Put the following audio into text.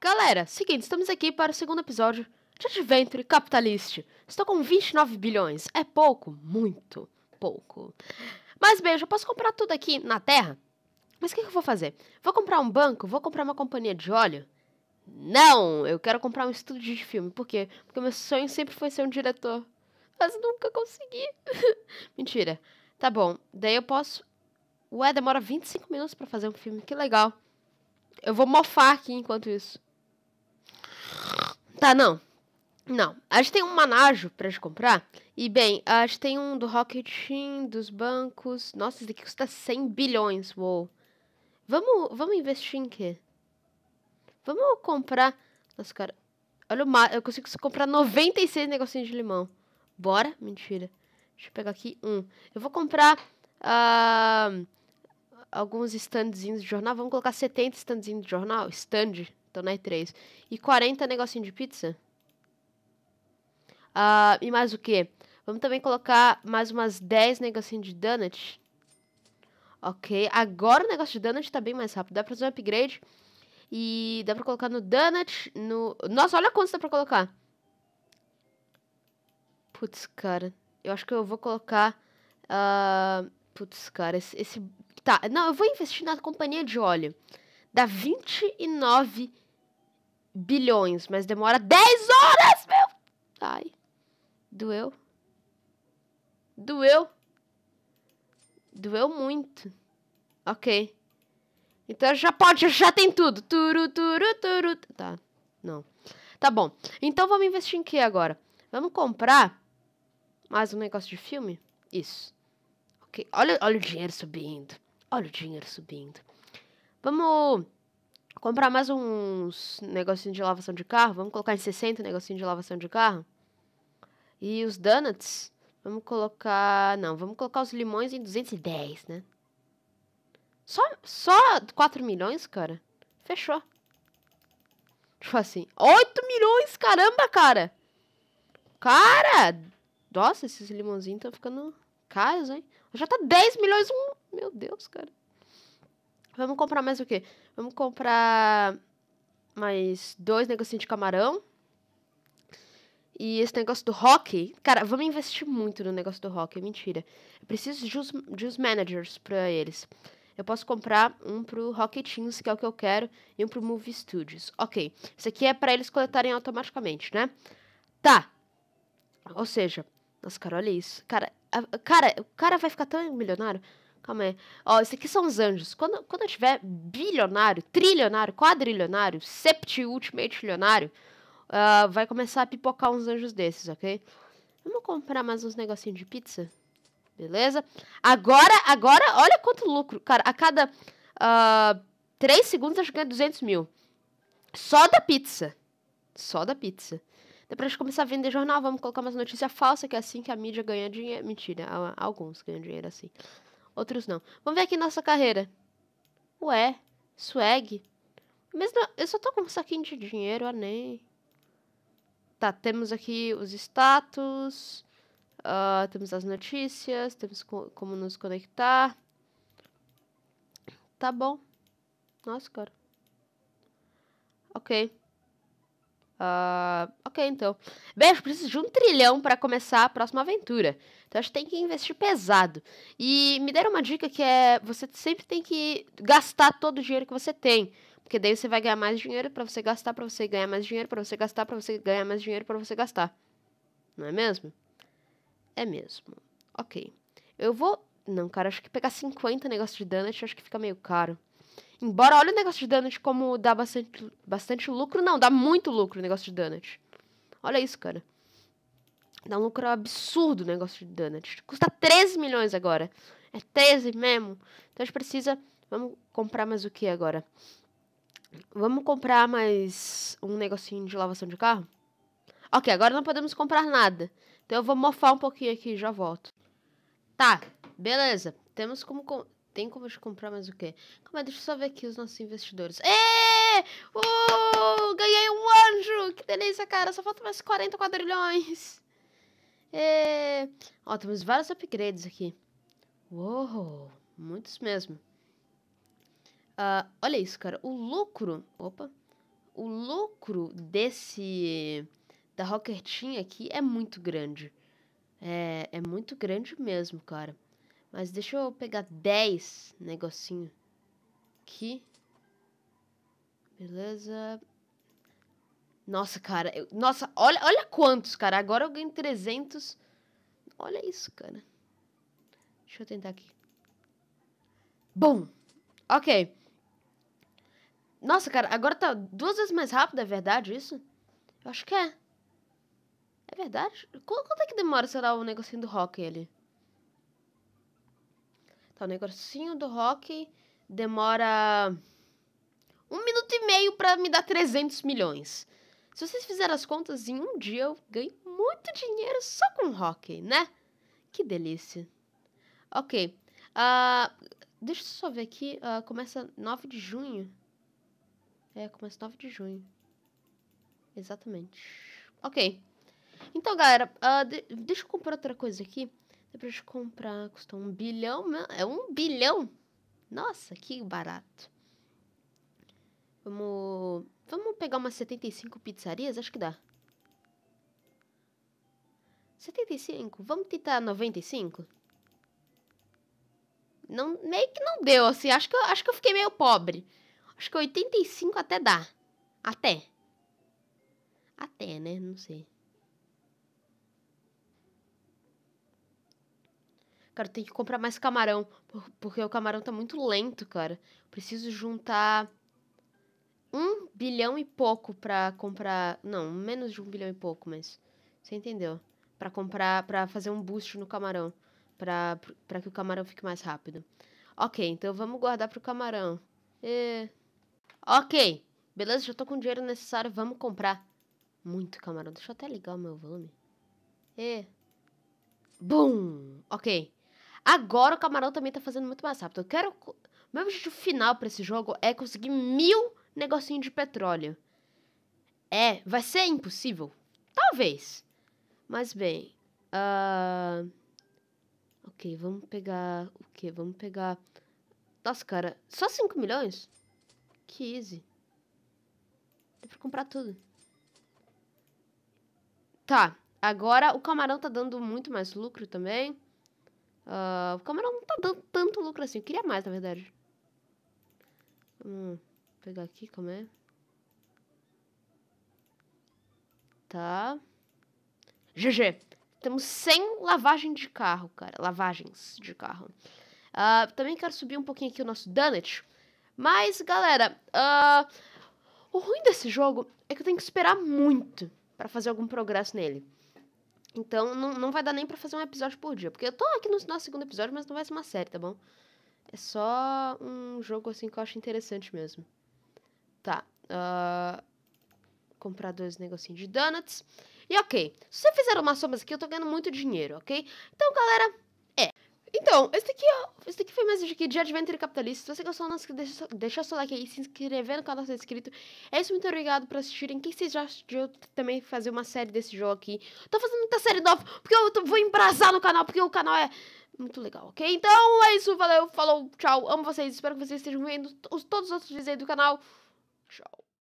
Galera, seguinte, estamos aqui para o segundo episódio de Adventure Capitalist. Estou com 29 bilhões. É pouco? Muito pouco. Mas bem, eu já posso comprar tudo aqui na Terra? Mas o que, que eu vou fazer? Vou comprar um banco? Vou comprar uma companhia de óleo? Não, eu quero comprar um estúdio de filme. Por quê? Porque meu sonho sempre foi ser um diretor. Mas nunca consegui. Mentira. Tá bom, daí eu posso. Ué, demora 25 minutos para fazer um filme, que legal. Eu vou mofar aqui enquanto isso. Tá, não. Não. A gente tem um manajo pra gente comprar. E, bem, a gente tem um do Rocketing, dos bancos. Nossa, esse daqui custa 100 bilhões. Uou. Vamos, vamos investir em quê? Vamos comprar... Nossa, cara. Olha o mar. Eu consigo comprar 96 negocinhos de limão. Bora? Mentira. Deixa eu pegar aqui um. Eu vou comprar... Uh, alguns standzinhos de jornal. Vamos colocar 70 standzinhos de jornal. Stand então na né, E3. E 40 negocinho de pizza. Uh, e mais o que? Vamos também colocar mais umas 10 negocinho de donut. Ok, agora o negócio de donut tá bem mais rápido. Dá pra fazer um upgrade. E dá pra colocar no donut, no... Nossa, olha quantos dá pra colocar. Putz, cara. Eu acho que eu vou colocar... Uh... Putz, cara, esse, esse... Tá, não, eu vou investir na companhia de óleo. Dá 29 bilhões, mas demora 10 horas, meu! Ai. Doeu. Doeu. Doeu muito. Ok. Então já pode, já tem tudo. Turu, turu, turu. Tá, não. Tá bom. Então vamos investir em que agora? Vamos comprar mais um negócio de filme? Isso. Ok. Olha, olha o dinheiro subindo. Olha o dinheiro subindo. Vamos comprar mais uns negocinho de lavação de carro, vamos colocar em 60 negocinho de lavação de carro. E os donuts, vamos colocar, não, vamos colocar os limões em 210, né? Só só 4 milhões, cara. Fechou. Tipo assim, 8 milhões, caramba, cara. Cara, nossa, esses limãozinhos estão ficando caros, hein? Já tá 10 milhões um. Meu Deus, cara. Vamos comprar mais o quê? Vamos comprar mais dois negocinhos de camarão. E esse negócio do rock, cara, vamos investir muito no negócio do rock, é mentira. Eu preciso de os, de os managers pra eles. Eu posso comprar um pro Rocket Teams, que é o que eu quero, e um pro Movie Studios. Ok, isso aqui é para eles coletarem automaticamente, né? Tá. Ou seja, nossa, cara, olha isso. Cara, a, cara, o cara vai ficar tão milionário. Calma aí. Ó, esse aqui são os anjos. Quando, quando eu tiver bilionário, trilionário, quadrilionário, septi-ultimate-milionário, uh, ah, vai começar a pipocar uns anjos desses, ok? Vamos comprar mais uns negocinhos de pizza? Beleza? Agora, agora, olha quanto lucro. Cara, a cada uh, ah, 3 segundos a gente ganha 200 mil. Só da pizza. Só da pizza. Depois a gente começar a vender jornal, vamos colocar umas notícias falsas, que é assim que a mídia ganha dinheiro. Mentira, alguns ganham dinheiro assim outros não. Vamos ver aqui nossa carreira. Ué, swag. Mesmo, eu só tô com um saquinho de dinheiro, ah, nem. Tá, temos aqui os status, uh, temos as notícias, temos co como nos conectar. Tá bom. Nossa, cara. Ok. Uh, ok, então. Bem, preciso de um trilhão para começar a próxima aventura. Então acho que tem que investir pesado. E me deram uma dica que é: você sempre tem que gastar todo o dinheiro que você tem. Porque daí você vai ganhar mais dinheiro para você gastar, para você ganhar mais dinheiro, para você gastar, para você ganhar mais dinheiro, para você gastar. Não é mesmo? É mesmo. Ok. Eu vou. Não, cara, acho que pegar 50 negócios de donut acho que fica meio caro. Embora, olha o negócio de donut como dá bastante, bastante lucro. Não, dá muito lucro o negócio de donut. Olha isso, cara. Dá um lucro absurdo o negócio de donut. Custa 13 milhões agora. É 13 mesmo. Então a gente precisa... Vamos comprar mais o que agora? Vamos comprar mais um negocinho de lavação de carro? Ok, agora não podemos comprar nada. Então eu vou mofar um pouquinho aqui e já volto. Tá, beleza. Temos como tem como te comprar mais o quê? Calma, deixa eu só ver aqui os nossos investidores. É! Uh! Ganhei um anjo! Que delícia, cara! Só falta mais 40 quadrilhões! É... Ó, temos vários upgrades aqui. Uou! Muitos mesmo. Uh, olha isso, cara. O lucro... Opa! O lucro desse... Da Rocketinha aqui é muito grande. É, é muito grande mesmo, cara. Mas deixa eu pegar 10 negocinho aqui. Beleza. Nossa, cara. Eu, nossa, olha, olha quantos, cara. Agora eu ganho 300. Olha isso, cara. Deixa eu tentar aqui. Bom. Ok. Nossa, cara, agora tá duas vezes mais rápido, é verdade isso? Eu acho que é. É verdade? quanto é que demora, será o negocinho do rock ali? Tá, o negocinho do rock demora um minuto e meio para me dar 300 milhões. Se vocês fizerem as contas, em um dia eu ganho muito dinheiro só com rock, né? Que delícia. Ok. Uh, deixa eu só ver aqui. Uh, começa 9 de junho. É, começa 9 de junho. Exatamente. Ok. Então, galera, uh, de deixa eu comprar outra coisa aqui. Dá é pra gente comprar, custa um bilhão. É um bilhão! Nossa, que barato. Vamos. Vamos pegar umas 75 pizzarias? Acho que dá. 75? Vamos tentar 95? Não, meio que não deu, assim. Acho que, eu, acho que eu fiquei meio pobre. Acho que 85 até dá. Até. Até, né? Não sei. Cara, tem que comprar mais camarão. Porque o camarão tá muito lento, cara. Preciso juntar um bilhão e pouco pra comprar. Não, menos de um bilhão e pouco, mas. Você entendeu? Pra comprar. Pra fazer um boost no camarão. Pra, pra que o camarão fique mais rápido. Ok, então vamos guardar pro camarão. E... É. Ok. Beleza, já tô com o dinheiro necessário. Vamos comprar. Muito camarão. Deixa eu até ligar o meu volume. E. É. Bum! Ok. Agora o Camarão também tá fazendo muito mais rápido. Eu quero. Meu objetivo final para esse jogo é conseguir mil negocinhos de petróleo. É, vai ser impossível? Talvez. Mas bem. Uh... Ok, vamos pegar. O que? Vamos pegar. Nossa, cara, só 5 milhões? Que easy. Dá pra comprar tudo. Tá, agora o camarão tá dando muito mais lucro também. Uh, o não tá dando tanto lucro assim. Eu queria mais, na verdade. Hum, pegar aqui, como é? Tá. GG. Temos 100 lavagem de carro, cara. Lavagens de carro. Uh, também quero subir um pouquinho aqui o nosso Dunnet. Mas, galera, uh, o ruim desse jogo é que eu tenho que esperar muito para fazer algum progresso nele. Então, não, não vai dar nem para fazer um episódio por dia. Porque eu tô aqui no nosso segundo episódio, mas não vai ser uma série, tá bom? É só um jogo assim que eu acho interessante mesmo. Tá. Uh, comprar dois negocinhos de donuts. E ok. Se você fizer umas somas aqui, eu tô ganhando muito dinheiro, ok? Então, galera, então, esse daqui, esse aqui foi mais um aqui de Adventure Capitalista. Se você gostou, não esqueça, deixa, deixa seu like aí, se inscrever no canal se é inscrito. É isso, muito obrigado por assistirem. Quem vocês já de também fazer uma série desse jogo aqui? Tô fazendo muita série nova, porque eu tô, vou embrasar no canal, porque o canal é muito legal, ok? Então é isso, valeu, falou, tchau, amo vocês, espero que vocês estejam vendo os, todos os outros vídeos aí do canal. Tchau.